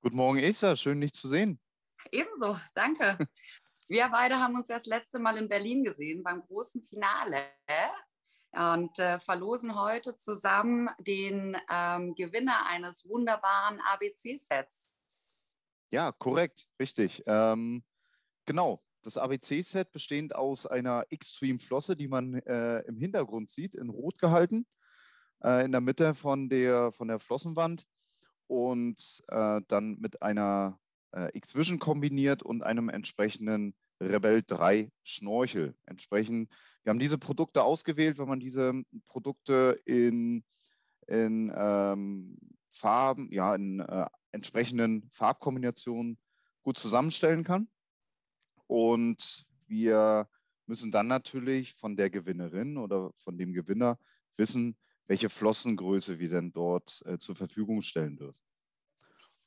Guten Morgen, Esther. Schön, dich zu sehen. Ebenso, danke. Wir beide haben uns das letzte Mal in Berlin gesehen beim großen Finale und äh, verlosen heute zusammen den ähm, Gewinner eines wunderbaren ABC-Sets. Ja, korrekt, richtig. Ähm, genau, das ABC-Set bestehend aus einer Xtreme-Flosse, die man äh, im Hintergrund sieht, in Rot gehalten, äh, in der Mitte von der, von der Flossenwand und äh, dann mit einer äh, X-Vision kombiniert und einem entsprechenden Rebel 3 Schnorchel. Entsprechend, wir haben diese Produkte ausgewählt, weil man diese Produkte in, in ähm, Farben, ja, in äh, entsprechenden Farbkombinationen gut zusammenstellen kann. Und wir müssen dann natürlich von der Gewinnerin oder von dem Gewinner wissen, welche Flossengröße wir denn dort äh, zur Verfügung stellen dürfen.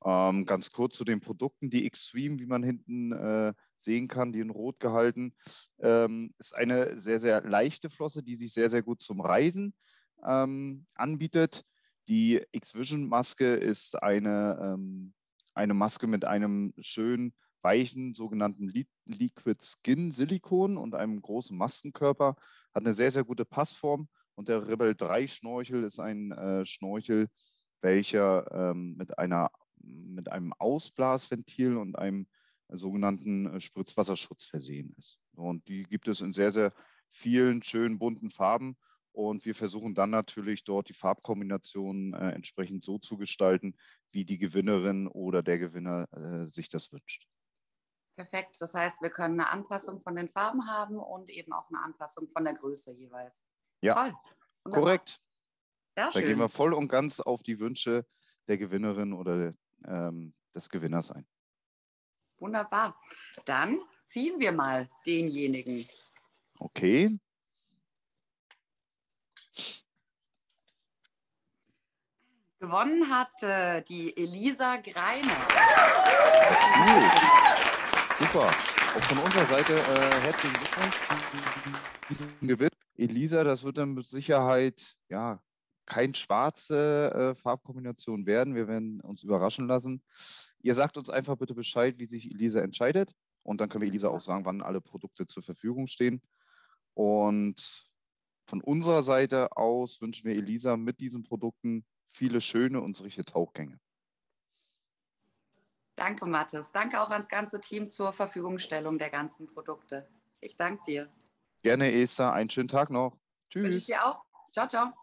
Ähm, ganz kurz zu den Produkten. Die Xtreme, wie man hinten äh, sehen kann, die in Rot gehalten, ähm, ist eine sehr, sehr leichte Flosse, die sich sehr, sehr gut zum Reisen ähm, anbietet. Die X-Vision-Maske ist eine, ähm, eine Maske mit einem schönen, weichen, sogenannten Li Liquid Skin Silikon und einem großen Maskenkörper. Hat eine sehr, sehr gute Passform und der Rebel 3 Schnorchel ist ein äh, Schnorchel, welcher ähm, mit, einer, mit einem Ausblasventil und einem sogenannten äh, Spritzwasserschutz versehen ist. Und die gibt es in sehr, sehr vielen schönen bunten Farben. Und wir versuchen dann natürlich dort die Farbkombinationen äh, entsprechend so zu gestalten, wie die Gewinnerin oder der Gewinner äh, sich das wünscht. Perfekt. Das heißt, wir können eine Anpassung von den Farben haben und eben auch eine Anpassung von der Größe jeweils. Ja, korrekt. da schön. gehen wir voll und ganz auf die Wünsche der Gewinnerin oder ähm, des Gewinners ein. Wunderbar. Dann ziehen wir mal denjenigen. Okay. Gewonnen hat äh, die Elisa Greiner. Cool. Super. Auch von unserer Seite äh, herzlichen Glückwunsch zum Gewinn. Elisa, das wird dann mit Sicherheit ja keine schwarze äh, Farbkombination werden. Wir werden uns überraschen lassen. Ihr sagt uns einfach bitte Bescheid, wie sich Elisa entscheidet. Und dann können wir Elisa auch sagen, wann alle Produkte zur Verfügung stehen. Und von unserer Seite aus wünschen wir Elisa mit diesen Produkten viele schöne und solche Tauchgänge. Danke, Mathis. Danke auch ans ganze Team zur Verfügungstellung der ganzen Produkte. Ich danke dir. Gerne, Esther. Einen schönen Tag noch. Tschüss. Wünsche ich dir auch. Ciao, ciao.